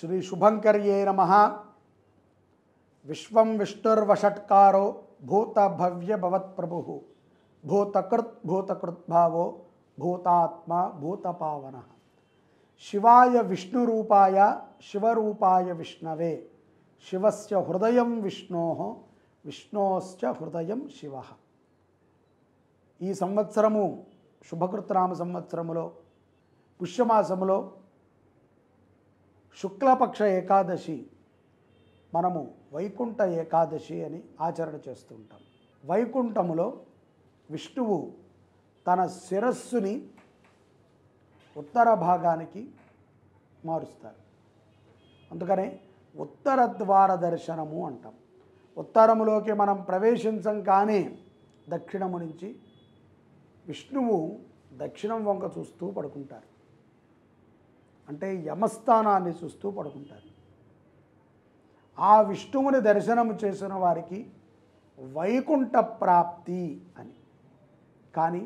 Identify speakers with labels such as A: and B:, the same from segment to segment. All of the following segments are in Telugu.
A: श्री शुभंकर नम विश्व विष्णुर्वषटकारो भूत भव्य भवत प्रभु भूतकृत भूतकृत भाव भूतात्मा भूतपावन शिवाय विष्णु रूपाय शिव रूपाय विष्णवे शिवस्य हृदय विष्णो విష్ణోశ్చ हृदय शिव ఈ సంవత్సరము శుభకృతనామ సంవత్సరములో పుష్యమాసములో శుక్లపక్ష ఏకాదశి మనము వైకుంఠ ఏకాదశి అని ఆచరణ చేస్తుంటాం వైకుంఠములో విష్ణువు తన శిరస్సుని ఉత్తర భాగానికి మారుస్తారు అందుకనే ఉత్తర ద్వార దర్శనము అంటాం ఉత్తరములోకి మనం ప్రవేశించం కానీ దక్షిణము నుంచి విష్ణువు దక్షిణం వంక చూస్తూ పడుకుంటారు అంటే యమస్థానాన్ని చూస్తూ పడుకుంటారు ఆ విష్ణువుని దర్శనం చేసిన వారికి వైకుంఠ ప్రాప్తి అని కానీ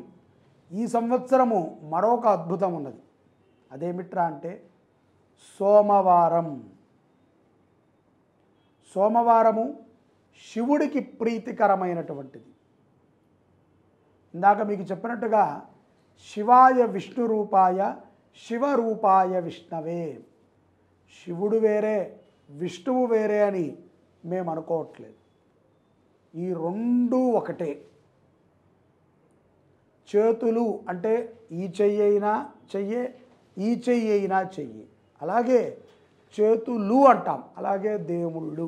A: ఈ సంవత్సరము మరొక అద్భుతం ఉన్నది అదేమిట్రా అంటే సోమవారం సోమవారము శివుడికి ప్రీతికరమైనటువంటిది ఇందాక మీకు చెప్పినట్టుగా శివాయ విష్ణు రూపాయ శివరూపాయ విష్ణవే శివుడు వేరే విష్ణువు వేరే అని మేము అనుకోవట్లేదు ఈ రెండు ఒకటే చేతులు అంటే ఈ చెయ్యి అయినా చెయ్యే ఈ చెయ్యి అయినా చెయ్యి అలాగే చేతులు అంటాం అలాగే దేవుళ్ళు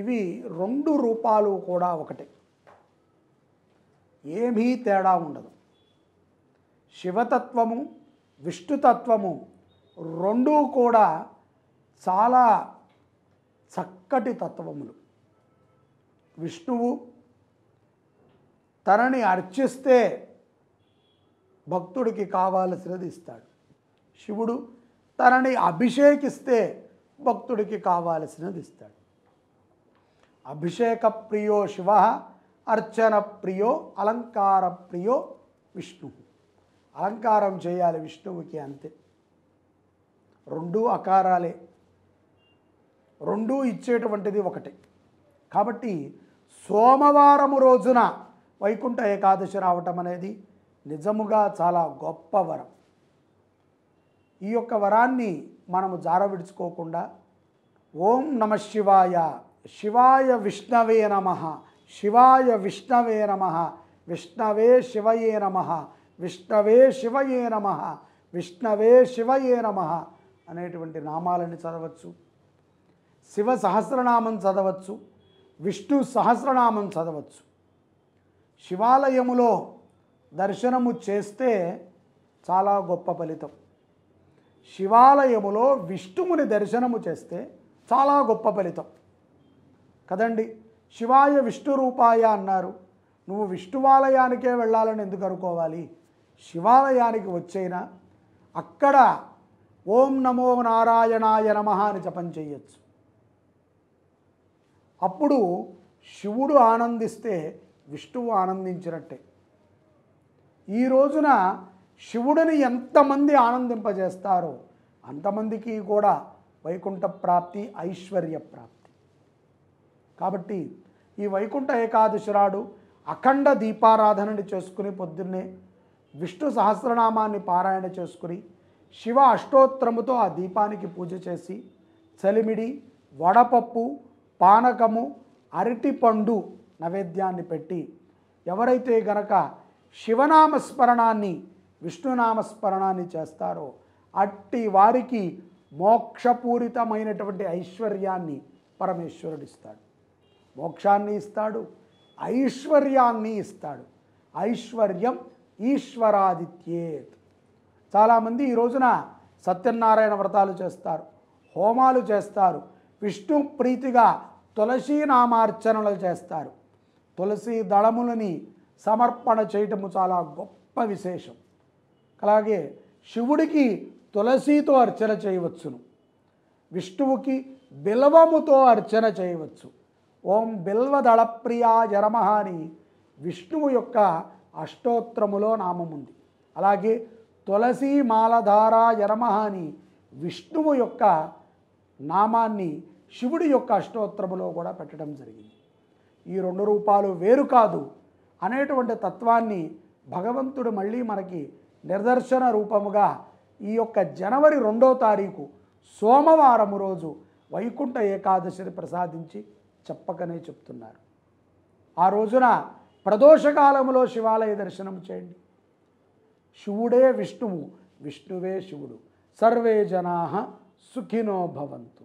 A: ఇవి రెండు రూపాలు కూడా ఒకటే ఏమీ తేడా ఉండదు శివతత్వము విష్ణుతత్వము రెండూ కూడా చాలా చక్కటి తత్వములు విష్ణువు తనని అర్చిస్తే భక్తుడికి కావాల్సినది ఇస్తాడు శివుడు తనని అభిషేకిస్తే భక్తుడికి కావాల్సినది ఇస్తాడు అభిషేక ప్రియో శివ అర్చన ప్రియో అలంకార ప్రియో విష్ణువు అలంకారం చేయాలి విష్ణువుకి అంతే రెండూ అకారాలే రెండూ ఇచ్చేటువంటిది ఒకటే కాబట్టి సోమవారము రోజున వైకుంఠ ఏకాదశి రావటం అనేది నిజముగా చాలా గొప్ప వరం ఈ యొక్క వరాన్ని మనము జారవిడుచుకోకుండా ఓం నమ శివాయ శివాయ విష్ణవే నమ శివాయ విష్ణవే నమ విష్ణవే శివయే నమ విష్ణవే శివయే నమ విష్ణవే శివయే నమ అనేటువంటి నామాలని చదవచ్చు శివ సహస్రనామం చదవచ్చు విష్ణు సహస్రనామం చదవచ్చు శివాలయములో దర్శనము చేస్తే చాలా గొప్ప ఫలితం శివాలయములో విష్ణువుని దర్శనము చేస్తే చాలా గొప్ప ఫలితం కదండి శివాయ విష్ణు రూపాయ అన్నారు నువ్వు విష్ణువాలయానికే వెళ్ళాలని ఎందుకు అనుకోవాలి శివాలయానికి వచ్చైనా అక్కడ ఓం నమో నారాయణాయ నమ అని జపం చేయొచ్చు అప్పుడు శివుడు ఆనందిస్తే విష్ణువు ఆనందించినట్టే ఈ రోజున శివుడిని ఎంతమంది ఆనందింపజేస్తారో అంతమందికి కూడా వైకుంఠ ప్రాప్తి ఐశ్వర్య ప్రాప్తి కాబట్టి ఈ వైకుంఠ ఏకాదశి రాడు అఖండ దీపారాధనని చేసుకుని పొద్దున్నే విష్ణు సహస్రనామాన్ని పారాయణ చేసుకుని శివ అష్టోత్తరముతో ఆ దీపానికి పూజ చేసి చలిమిడి వడపప్పు పానకము అరటిపండు నైవేద్యాన్ని పెట్టి ఎవరైతే గనక శివనామస్మరణాన్ని విష్ణునామస్మరణాన్ని చేస్తారో అట్టి వారికి మోక్షపూరితమైనటువంటి ఐశ్వర్యాన్ని పరమేశ్వరుడు ఇస్తాడు మోక్షాన్ని ఇస్తాడు ఐశ్వర్యాన్ని ఇస్తాడు ఐశ్వర్యం ఈశ్వరాదిత్యేత్ చాలామంది ఈ రోజున సత్యనారాయణ వ్రతాలు చేస్తారు హోమాలు చేస్తారు విష్ణు ప్రీతిగా తులసీ నామార్చనలు చేస్తారు తులసి దళములని సమర్పణ చేయటము చాలా గొప్ప విశేషం అలాగే శివుడికి తులసితో అర్చన చేయవచ్చును విష్ణువుకి బిల్వముతో అర్చన చేయవచ్చు ఓం బిల్వదళప్రియాయ నమ అని విష్ణువు యొక్క అష్టోత్తరములో నామం ఉంది అలాగే తులసి మాలధార యరమహాని అని విష్ణువు యొక్క నామాన్ని శివుడి యొక్క అష్టోత్తరములో కూడా పెట్టడం జరిగింది ఈ రెండు రూపాలు వేరు కాదు అనేటువంటి తత్వాన్ని భగవంతుడు మళ్ళీ మనకి నిదర్శన రూపముగా ఈ యొక్క జనవరి రెండో తారీఖు సోమవారం రోజు వైకుంఠ ఏకాదశిని ప్రసాదించి చెప్పకనే చెప్తున్నారు ఆ రోజున ప్రదోషకాలంలో శివాలయ దర్శనం చేయండి శివుడే విష్ణువు విష్ణువే శివుడు సర్వే జనా సుఖినో భవంతు